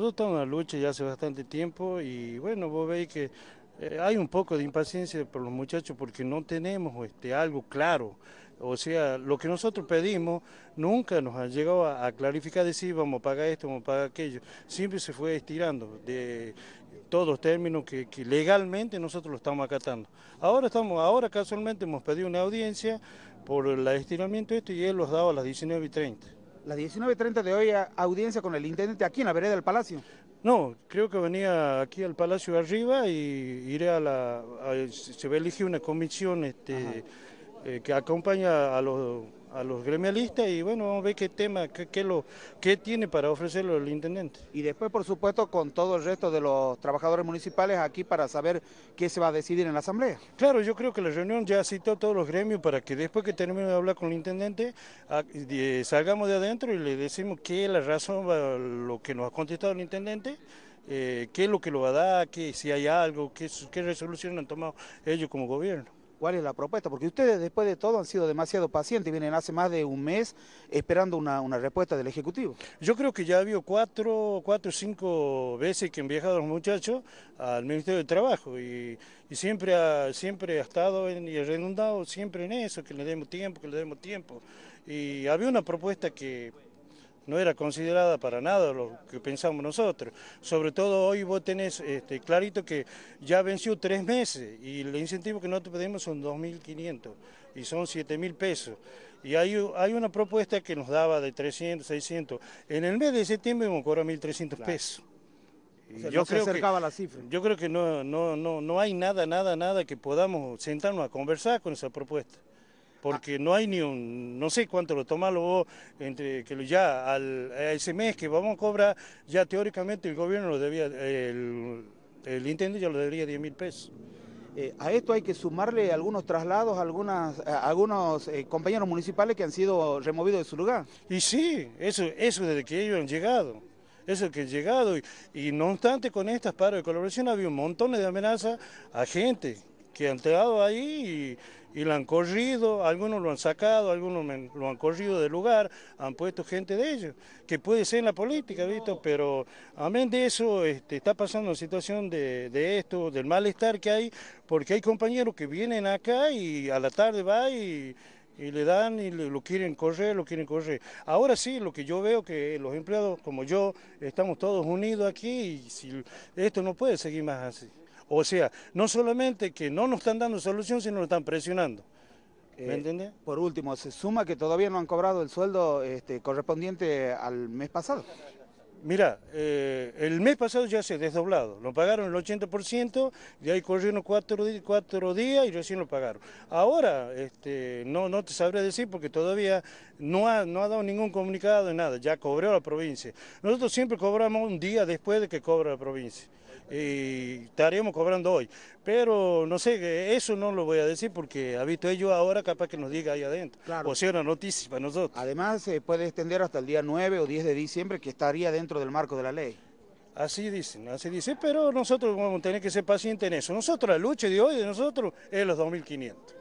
Pues nosotros estamos en la lucha ya hace bastante tiempo y bueno, vos veis que eh, hay un poco de impaciencia por los muchachos porque no tenemos este, algo claro. O sea, lo que nosotros pedimos nunca nos ha llegado a, clarificar decir vamos a pagar esto, vamos a pagar aquello. Siempre se fue estirando de todos términos que, legalmente nosotros lo estamos acatando. Ahora estamos, ahora casualmente hemos pedido una audiencia por el estiramiento de esto y él los dado a las 19 y 30 las 19.30 de hoy audiencia con el intendente aquí en la vereda del Palacio. No, creo que venía aquí al Palacio arriba y iré a la... se va a elegir una comisión este, eh, que acompaña a los a los gremialistas y bueno, vamos a ver qué tema, qué, lo, qué tiene para ofrecerlo el intendente. Y después, por supuesto, con todo el resto de los trabajadores municipales aquí para saber qué se va a decidir en la asamblea. Claro, yo creo que la reunión ya citó a todos los gremios para que después que termine de hablar con el intendente, ah, eh, salgamos de adentro y le decimos qué es la razón, lo que nos ha contestado el intendente. Eh, qué es lo que lo va a dar, que si hay algo, qué, qué resolución han tomado ellos como gobierno cuál es la propuesta, porque ustedes después de todo han sido demasiado pacientes, vienen hace más de un mes esperando una, respuesta del Ejecutivo. Yo creo que ya ha habido cuatro, cuatro, cinco veces que han viajado los muchachos al Ministerio del Trabajo y, siempre, ha, siempre ha estado en, y ha redundado siempre en eso, que le demos tiempo, que le demos tiempo. Y había una propuesta que no era considerada para nada lo que pensamos nosotros. Sobre todo hoy vos tenés este, clarito que ya venció tres meses y el incentivo que nosotros pedimos son 2.500 y son 7.000 pesos. Y hay, hay una propuesta que nos daba de 300, 600. En el mes de septiembre hemos cobrado 1.300 pesos. yo creo se que, la cifra. Yo creo que no, no, no, no hay nada, nada, nada que podamos sentarnos a conversar con esa propuesta porque no hay ni un, no sé cuánto lo toma luego, entre que ya al, ese mes que vamos a cobrar, ya teóricamente el gobierno lo debía, el, el intendente ya lo debería 10 mil pesos. Eh, a esto hay que sumarle algunos traslados algunas, eh, algunos eh, compañeros municipales que han sido removidos de su lugar. Y sí, eso, eso desde que ellos han llegado. Eso que han llegado. Y, no obstante, con estas paros de colaboración había un montón de amenazas a gente que han quedado ahí y, lo han corrido, algunos lo han sacado, algunos lo han corrido del lugar, han puesto gente de ellos, que puede ser en la política, ¿visto? Pero amén de eso, este, está pasando la situación de, esto, del malestar que hay, porque hay compañeros que vienen acá y a la tarde va y, le dan y lo quieren correr, lo quieren correr. Ahora sí, lo que yo veo que los empleados como yo estamos todos unidos aquí y si, esto no puede seguir más así. O sea, no solamente que no nos están dando solución, sino nos están presionando. ¿Me eh, entiendes? Por último, se suma que todavía no han cobrado el sueldo este, correspondiente al mes pasado. Mira, eh, el mes pasado ya se desdoblado, lo pagaron el 80%, de ahí corrieron cuatro, cuatro días y recién lo pagaron. Ahora, este, no, no te sabré decir porque todavía no ha, no ha dado ningún comunicado, de nada, ya cobró la provincia. Nosotros siempre cobramos un día después de que cobra la provincia y estaríamos cobrando hoy. Pero no sé, eso no lo voy a decir porque ha visto ellos ahora capaz que nos diga ahí adentro. O sea, una noticia para nosotros. Además, se eh, puede extender hasta el día 9 o 10 de diciembre que estaría dentro del marco de la ley. Así dicen, así dicen, pero nosotros vamos a tener que ser pacientes en eso. Nosotros, la lucha de hoy de nosotros es los 2.500.